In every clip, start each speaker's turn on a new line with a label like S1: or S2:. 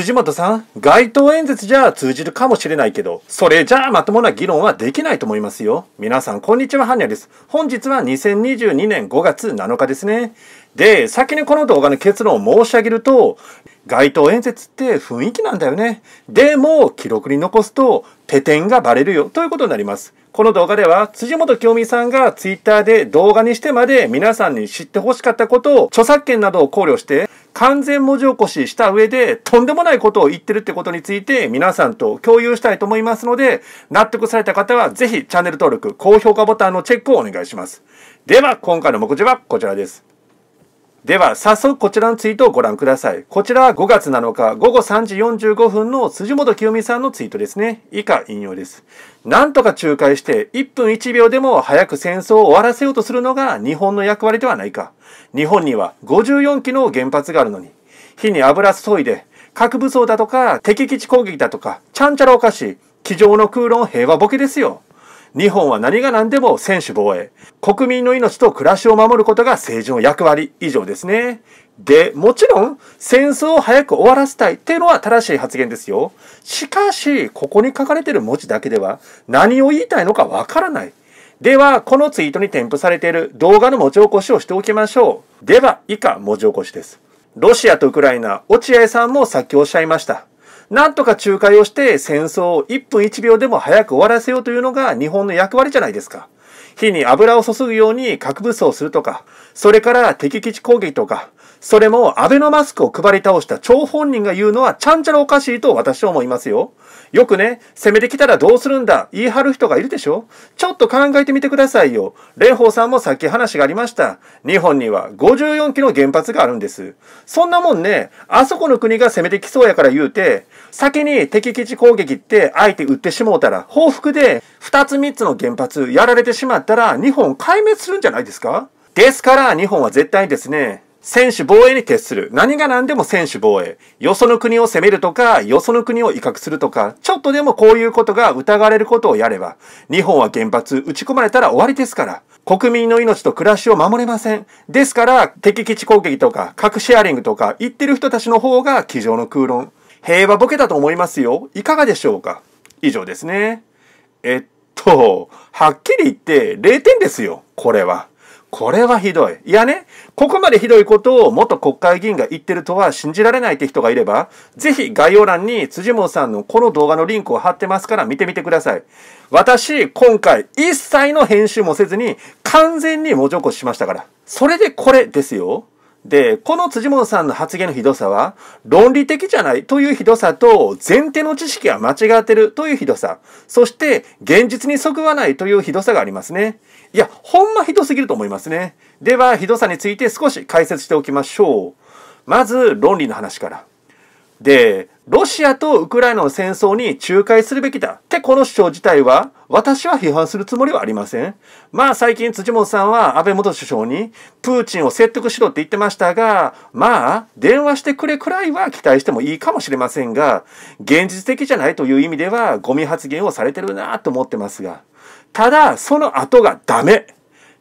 S1: 辻元さん、街頭演説じゃ通じるかもしれないけど、それじゃあまともな議論はできないと思いますよ。皆さん、こんにちは、ハンニャです。本日は2022年5月7日ですね。で、先にこの動画の結論を申し上げると、街頭演説って雰囲気なんだよね。でも、記録に残すと、ペテンがバレるよ、ということになります。この動画では、辻元清美さんが twitter で動画にしてまで皆さんに知ってほしかったことを著作権などを考慮して、完全文字起こしした上でとんでもないことを言ってるってことについて皆さんと共有したいと思いますので納得された方はぜひチャンネル登録高評価ボタンのチェックをお願いしますでは今回の目次はこちらですでは、早速こちらのツイートをご覧ください。こちらは5月7日午後3時45分の辻元清美さんのツイートですね。以下引用です。なんとか仲介して1分1秒でも早く戦争を終わらせようとするのが日本の役割ではないか。日本には54基の原発があるのに、火に油注いで、核武装だとか敵基地攻撃だとか、ちゃんちゃらおかしい、机上の空論平和ボケですよ。日本は何が何でも専守防衛。国民の命と暮らしを守ることが政治の役割以上ですね。で、もちろん戦争を早く終わらせたいっていうのは正しい発言ですよ。しかし、ここに書かれてる文字だけでは何を言いたいのかわからない。では、このツイートに添付されている動画の文字起こしをしておきましょう。では、以下文字起こしです。ロシアとウクライナ、落合さんもさっきおっしゃいました。なんとか仲介をして戦争を1分1秒でも早く終わらせようというのが日本の役割じゃないですか。火に油を注ぐように核武装するとか、それから敵基地攻撃とか、それもアベノマスクを配り倒した張本人が言うのはちゃんちゃらおかしいと私は思いますよ。よくね、攻めてきたらどうするんだ、言い張る人がいるでしょちょっと考えてみてくださいよ。蓮舫さんもさっき話がありました。日本には54基の原発があるんです。そんなもんね、あそこの国が攻めてきそうやから言うて、先に敵基地攻撃って相手撃ってしもうたら、報復で2つ3つの原発やられてしまったら、日本壊滅するんじゃないですかですから日本は絶対にですね、選手防衛に徹する。何が何でも選手防衛。よその国を攻めるとか、よその国を威嚇するとか、ちょっとでもこういうことが疑われることをやれば、日本は原発撃ち込まれたら終わりですから。国民の命と暮らしを守れません。ですから、敵基地攻撃とか、核シェアリングとか、言ってる人たちの方が机上の空論。平和ボケだと思いますよ。いかがでしょうか以上ですね。えっと、はっきり言って0点ですよ。これは。これはひどい。いやね、ここまでひどいことを元国会議員が言ってるとは信じられないって人がいれば、ぜひ概要欄に辻本さんのこの動画のリンクを貼ってますから見てみてください。私、今回一切の編集もせずに完全に文字起こししましたから。それでこれですよ。で、この辻元さんの発言のひどさは、論理的じゃないというひどさと、前提の知識が間違ってるというひどさ、そして現実にそぐわないというひどさがありますね。いや、ほんまひどすぎると思いますね。では、ひどさについて少し解説しておきましょう。まず、論理の話から。で、ロシアとウクライナの戦争に仲介するべきだってこの主張自体は私は批判するつもりはありません。まあ最近辻本さんは安倍元首相にプーチンを説得しろって言ってましたが、まあ電話してくれくらいは期待してもいいかもしれませんが、現実的じゃないという意味ではゴミ発言をされてるなと思ってますが、ただその後がダメ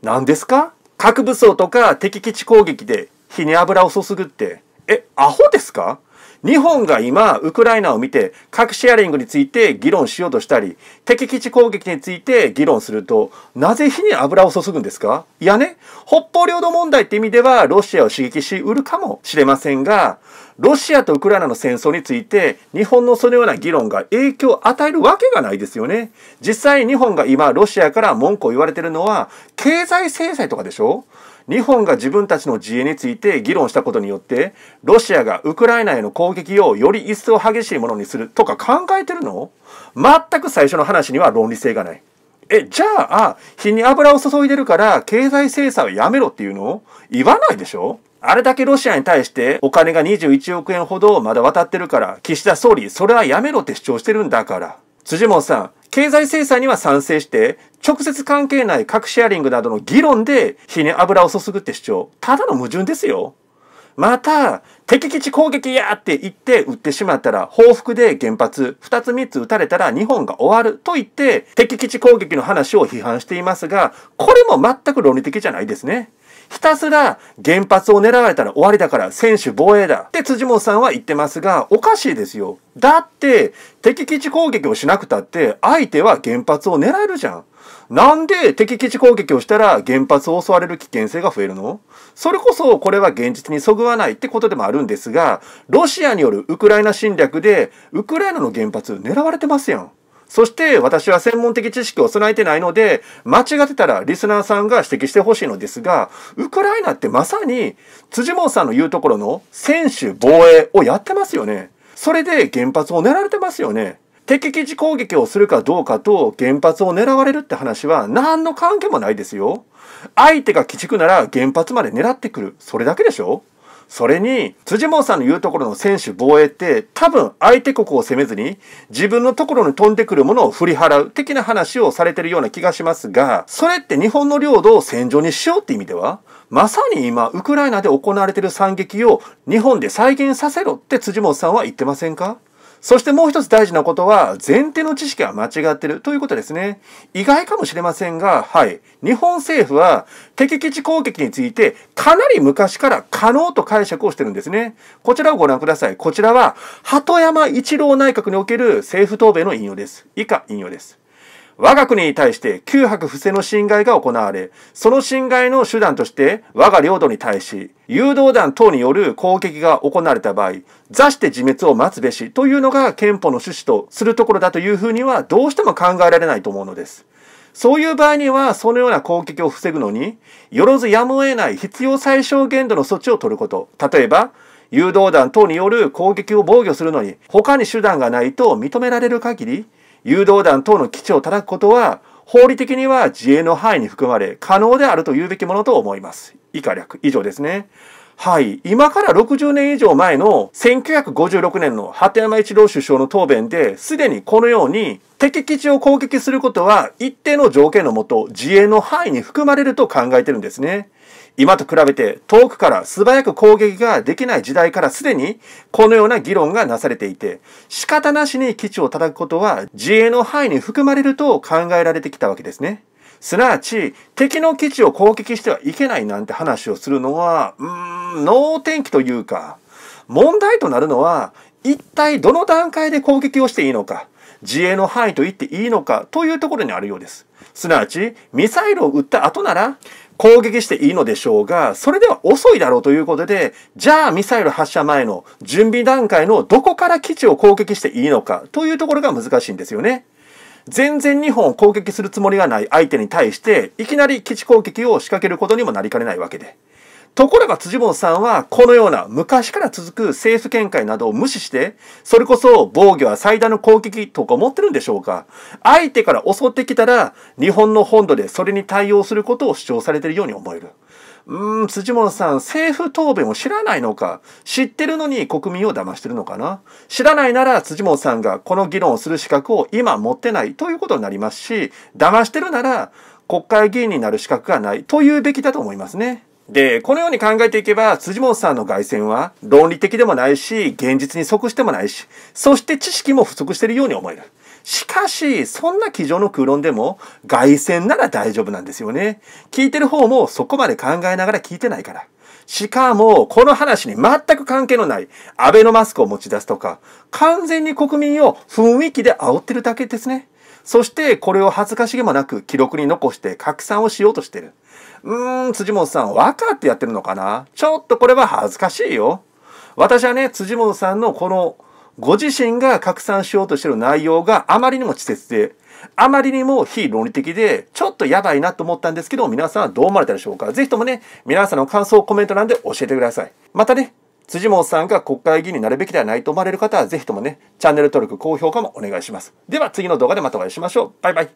S1: なんですか核武装とか敵基地攻撃で火に油を注ぐって、え、アホですか日本が今、ウクライナを見て、核シェアリングについて議論しようとしたり、敵基地攻撃について議論すると、なぜ火に油を注ぐんですかいやね、北方領土問題って意味では、ロシアを刺激しうるかもしれませんが、ロシアとウクライナの戦争について、日本のそのような議論が影響を与えるわけがないですよね。実際日本が今、ロシアから文句を言われてるのは、経済制裁とかでしょ日本が自分たちの自衛について議論したことによってロシアがウクライナへの攻撃をより一層激しいものにするとか考えてるの全く最初の話には論理性がない。え、じゃあ、火に油を注いでるから経済制裁をやめろっていうの言わないでしょあれだけロシアに対してお金が21億円ほどまだ渡ってるから、岸田総理、それはやめろって主張してるんだから。辻本さん、経済制裁には賛成して、直接関係ない核シェアリングなどの議論で火に油を注ぐって主張、ただの矛盾ですよ。また、敵基地攻撃やって言って撃ってしまったら、報復で原発2つ3つ撃たれたら日本が終わると言って、敵基地攻撃の話を批判していますが、これも全く論理的じゃないですね。ひたすら原発を狙われたら終わりだから選手防衛だって辻本さんは言ってますが、おかしいですよ。だって敵基地攻撃をしなくたって相手は原発を狙えるじゃん。なんで敵基地攻撃をしたら原発を襲われる危険性が増えるのそれこそこれは現実にそぐわないってことでもあるんですが、ロシアによるウクライナ侵略でウクライナの原発狙われてますやん。そして私は専門的知識を備えてないので、間違ってたらリスナーさんが指摘してほしいのですが、ウクライナってまさに辻元さんの言うところの専守防衛をやってますよね。それで原発を狙われてますよね。敵基地攻撃をするかどうかと原発を狙われるって話は何の関係もないですよ。相手が鬼畜なら原発まで狙ってくる。それだけでしょそれに、辻本さんの言うところの選手防衛って、多分相手国を攻めずに、自分のところに飛んでくるものを振り払う的な話をされてるような気がしますが、それって日本の領土を戦場にしようって意味では、まさに今、ウクライナで行われてる惨劇を日本で再現させろって辻本さんは言ってませんかそしてもう一つ大事なことは、前提の知識は間違ってるということですね。意外かもしれませんが、はい。日本政府は敵基地攻撃について、かなり昔から可能と解釈をしてるんですね。こちらをご覧ください。こちらは、鳩山一郎内閣における政府答弁の引用です。以下引用です。我が国に対して旧白不正の侵害が行われ、その侵害の手段として我が領土に対し、誘導弾等による攻撃が行われた場合、座して自滅を待つべしというのが憲法の趣旨とするところだというふうにはどうしても考えられないと思うのです。そういう場合には、そのような攻撃を防ぐのに、よろずやむを得ない必要最小限度の措置を取ること。例えば、誘導弾等による攻撃を防御するのに、他に手段がないと認められる限り、誘導弾等の基地を叩くことは、法理的には自衛の範囲に含まれ、可能であると言うべきものと思います。以下略、以上ですね。はい。今から60年以上前の1956年の鳩山一郎首相の答弁で、すでにこのように敵基地を攻撃することは一定の条件のもと自衛の範囲に含まれると考えてるんですね。今と比べて遠くから素早く攻撃ができない時代からすでにこのような議論がなされていて、仕方なしに基地を叩くことは自衛の範囲に含まれると考えられてきたわけですね。すなわち、敵の基地を攻撃してはいけないなんて話をするのは、うーん、能天気というか、問題となるのは、一体どの段階で攻撃をしていいのか、自衛の範囲と言っていいのかというところにあるようです。すなわち、ミサイルを撃った後なら攻撃していいのでしょうが、それでは遅いだろうということで、じゃあミサイル発射前の準備段階のどこから基地を攻撃していいのかというところが難しいんですよね。全然日本を攻撃するつもりがない相手に対して、いきなり基地攻撃を仕掛けることにもなりかねないわけで。ところが辻本さんはこのような昔から続く政府見解などを無視して、それこそ防御は最大の攻撃とか思ってるんでしょうか相手から襲ってきたら日本の本土でそれに対応することを主張されているように思える。うーん、辻本さん、政府答弁を知らないのか、知ってるのに国民を騙してるのかな。知らないなら辻本さんがこの議論をする資格を今持ってないということになりますし、騙してるなら国会議員になる資格がないというべきだと思いますね。で、このように考えていけば、辻本さんの外線は論理的でもないし、現実に即してもないし、そして知識も不足しているように思える。しかし、そんな机上の空論でも、外線なら大丈夫なんですよね。聞いてる方もそこまで考えながら聞いてないから。しかも、この話に全く関係のない、アベノマスクを持ち出すとか、完全に国民を雰囲気で煽ってるだけですね。そして、これを恥ずかしげもなく記録に残して拡散をしようとしてる。うーん、辻本さん、分かってやってるのかなちょっとこれは恥ずかしいよ。私はね、辻本さんのこの、ご自身が拡散しようとしてる内容があまりにも稚拙で、あまりにも非論理的で、ちょっとやばいなと思ったんですけど、皆さんはどう思われたでしょうかぜひともね、皆さんの感想、コメント欄で教えてください。またね、辻本さんが国会議員になるべきではないと思われる方は、ぜひともね、チャンネル登録、高評価もお願いします。では次の動画でまたお会いしましょう。バイバイ。